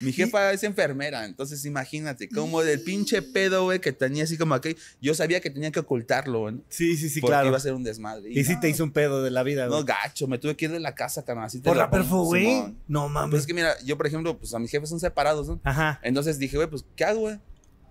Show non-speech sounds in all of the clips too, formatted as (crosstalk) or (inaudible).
Mi jefa es enfermera, entonces imagínate, como del pinche pedo, güey, que tenía así como aquí. Yo sabía que tenía que ocultarlo, güey. Sí, sí, sí, porque claro. iba a ser un desmadre. Y, sí te hizo un pedo de la vida, güey. No, gacho, me tuve que ir de la casa, carnal. ¿Por la perfo, güey? No pues mames. Pues es que mira, yo, por ejemplo, pues a mis jefes son separados, ¿no? Ajá. Entonces dije, güey, pues, ¿qué hago, güey?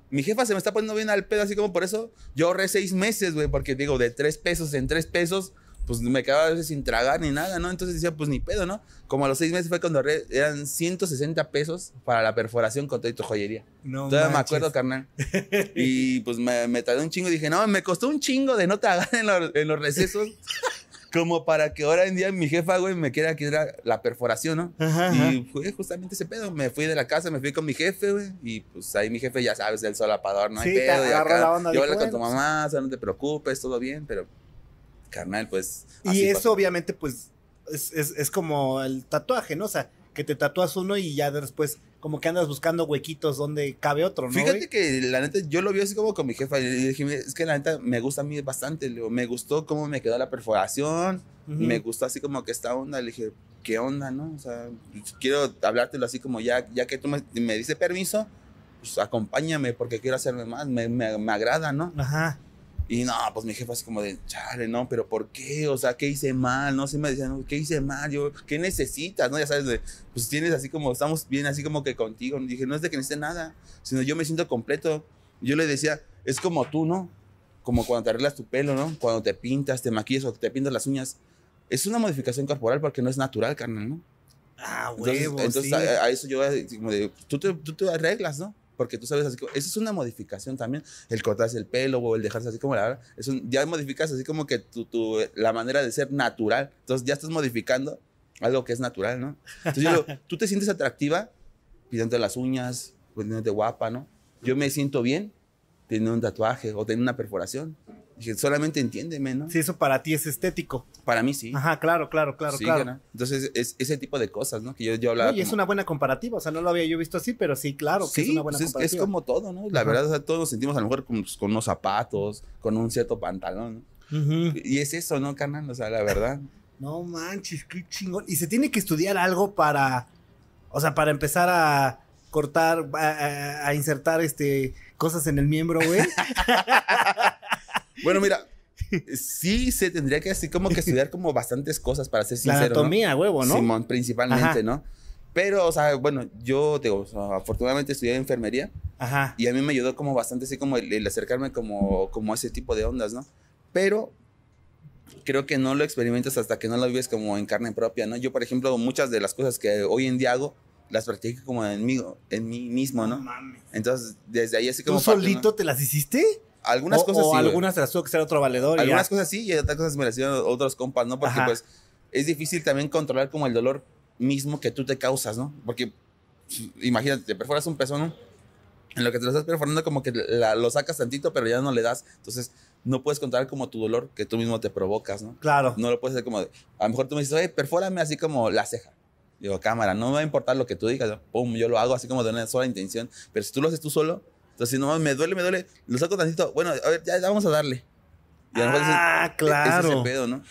Mi jefa se me está poniendo bien al pedo, así como por eso yo ahorré seis meses, güey, porque digo, de tres pesos en tres pesos pues me quedaba a veces sin tragar ni nada, ¿no? Entonces decía, pues ni pedo, ¿no? Como a los seis meses fue cuando eran 160 pesos para la perforación con toda tu joyería. No Todavía me acuerdo, carnal. (laughs) Y pues me, me tardé un chingo y dije, no, me costó un chingo de no tragar en, los, en los recesos. (laughs) como para que ahora en día mi jefa, güey, me quiera quitar la perforación, ¿no? y fue justamente ese pedo. Me fui de la casa, me fui con mi jefe, güey. Y pues ahí mi jefe, ya sabes, el solapador, no hay pedo. Te y la onda, yo con tu mamá, o sea, no te preocupes, todo bien, pero carnal, pues. y eso obviamente, pues, es, es, es, como el tatuaje, ¿no? O sea, que te tatúas uno y ya después como que andas buscando huequitos donde cabe otro, ¿no? Fíjate que la neta, yo lo vi así como con mi jefa y dije, es que la neta me gusta a mí bastante, me gustó cómo me quedó la perforación, me gustó así como que esta onda, le dije, ¿qué onda, no? O sea, pues, quiero hablártelo así como ya, ya que tú me, me dices permiso, pues acompáñame porque quiero hacerme más, me, me, me agrada, ¿no? Ajá. Y no, pues mi jefa así como de, chale, no, pero ¿por qué? O sea, ¿qué hice mal? No sé, me decían, ¿qué hice mal? Yo, ¿qué necesitas? No, ya sabes, de, pues tienes así como, estamos bien así como que contigo. dije, no es de que necesite nada, sino yo me siento completo. yo le decía, es como tú, ¿no? Como cuando te arreglas tu pelo, ¿no? Cuando te pintas, te maquillas o te pintas las uñas. Es una modificación corporal porque no es natural, carnal, ¿no? Ah, huevo, Entonces, entonces a, a, eso yo como de, tú te, tú te arreglas, ¿no? porque tú sabes eso es una modificación también, el cortarse el pelo o el dejarse así como la es ya modificas así como que tu, tu, la manera de ser natural, entonces ya estás modificando algo que es natural, ¿no? Entonces yo digo, (laughs) tú te sientes atractiva pidiendo las uñas, de guapa, ¿no? Yo me siento bien teniendo un tatuaje o teniendo una perforación solamente entiéndeme, ¿no? Si eso para ti es estético. Para mí sí. Ajá, claro, claro, claro, claro. Entonces, es ese tipo de cosas, ¿no? Que yo, hablaba. y es una buena comparativa, o sea, no lo había yo visto así, pero sí, claro, que es una buena pues comparativa. Es como todo, ¿no? La verdad, o sea, todos nos sentimos a lo mejor con, pues, unos zapatos, con un cierto pantalón, ¿no? Y es eso, ¿no, Canal? O sea, la verdad. (laughs) no manches, qué chingón. Y se tiene que estudiar algo para, o sea, para empezar a cortar, a, a insertar este cosas en el miembro, güey. (laughs) Bueno, mira, sí se tendría que así como que estudiar como bastantes cosas para ser sincero. La anatomía, huevo, ¿no? Simón, principalmente, ¿no? Pero, o sea, bueno, yo, afortunadamente estudié enfermería. Ajá. Y a mí me ayudó como bastante así como el, acercarme como, como a ese tipo de ondas, ¿no? Pero creo que no lo experimentas hasta que no lo vives como en carne propia, ¿no? Yo, por ejemplo, muchas de las cosas que hoy en día hago, las practico como en mí, en mí mismo, ¿no? mames. Entonces, desde ahí así como... ¿Tú solito te las hiciste? Algunas cosas o Algunas que ser otro valedor. Algunas cosas sí y otras cosas me las hicieron otros compas, ¿no? Porque pues es difícil también controlar como el dolor mismo que tú te causas, ¿no? Porque imagínate, te perforas un peso. ¿no? En lo que te lo estás perforando como que lo sacas tantito, pero ya no le das. Entonces, no puedes controlar como tu dolor que tú mismo te provocas, ¿no? Claro. No lo puedes hacer como, a lo mejor tú me dices, oye, perfórame así como la ceja. Digo, cámara, no me va a importar lo que tú digas, pum, yo lo hago así como de una sola intención, pero si tú lo haces tú solo, entonces, si no, me duele, me duele, lo saco tantito. Bueno, a ver, ya, vamos a darle. Y a ah, e, claro. Es ese pedo, ¿no?